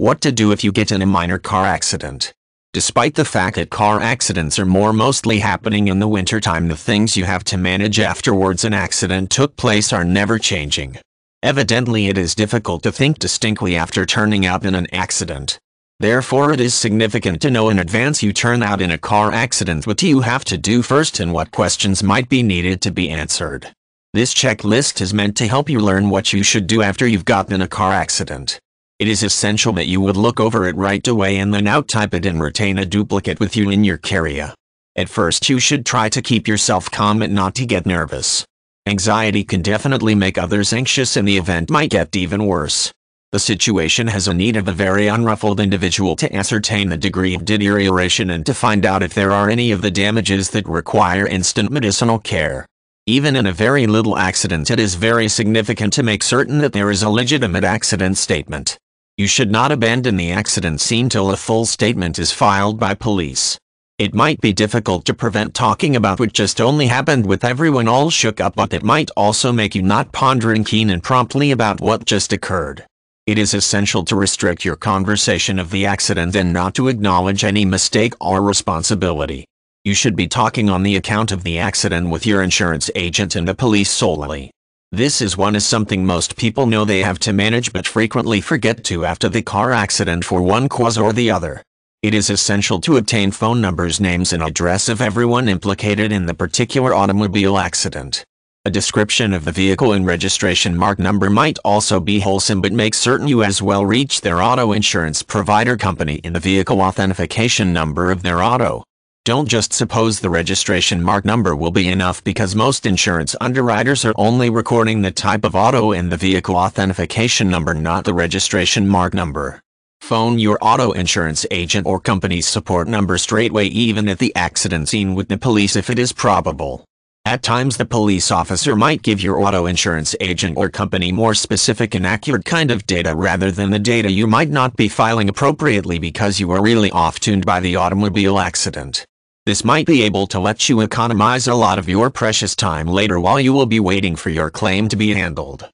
What to do if you get in a minor car accident. Despite the fact that car accidents are more mostly happening in the wintertime the things you have to manage afterwards an accident took place are never changing. Evidently it is difficult to think distinctly after turning out in an accident. Therefore it is significant to know in advance you turn out in a car accident what you have to do first and what questions might be needed to be answered. This checklist is meant to help you learn what you should do after you've gotten in a car accident. It is essential that you would look over it right away and then outtype it and retain a duplicate with you in your carrier. At first you should try to keep yourself calm and not to get nervous. Anxiety can definitely make others anxious and the event might get even worse. The situation has a need of a very unruffled individual to ascertain the degree of deterioration and to find out if there are any of the damages that require instant medicinal care. Even in a very little accident it is very significant to make certain that there is a legitimate accident statement. You should not abandon the accident scene till a full statement is filed by police. It might be difficult to prevent talking about what just only happened with everyone all shook up but it might also make you not pondering keen and promptly about what just occurred. It is essential to restrict your conversation of the accident and not to acknowledge any mistake or responsibility. You should be talking on the account of the accident with your insurance agent and the police solely. This is one is something most people know they have to manage but frequently forget to after the car accident for one cause or the other. It is essential to obtain phone numbers, names and address of everyone implicated in the particular automobile accident. A description of the vehicle and registration mark number might also be wholesome but make certain you as well reach their auto insurance provider company in the vehicle authentication number of their auto. Don't just suppose the registration mark number will be enough because most insurance underwriters are only recording the type of auto and the vehicle authentication number not the registration mark number. Phone your auto insurance agent or company's support number straightway even at the accident scene with the police if it is probable. At times the police officer might give your auto insurance agent or company more specific and accurate kind of data rather than the data you might not be filing appropriately because you are really off-tuned by the automobile accident. This might be able to let you economize a lot of your precious time later while you will be waiting for your claim to be handled.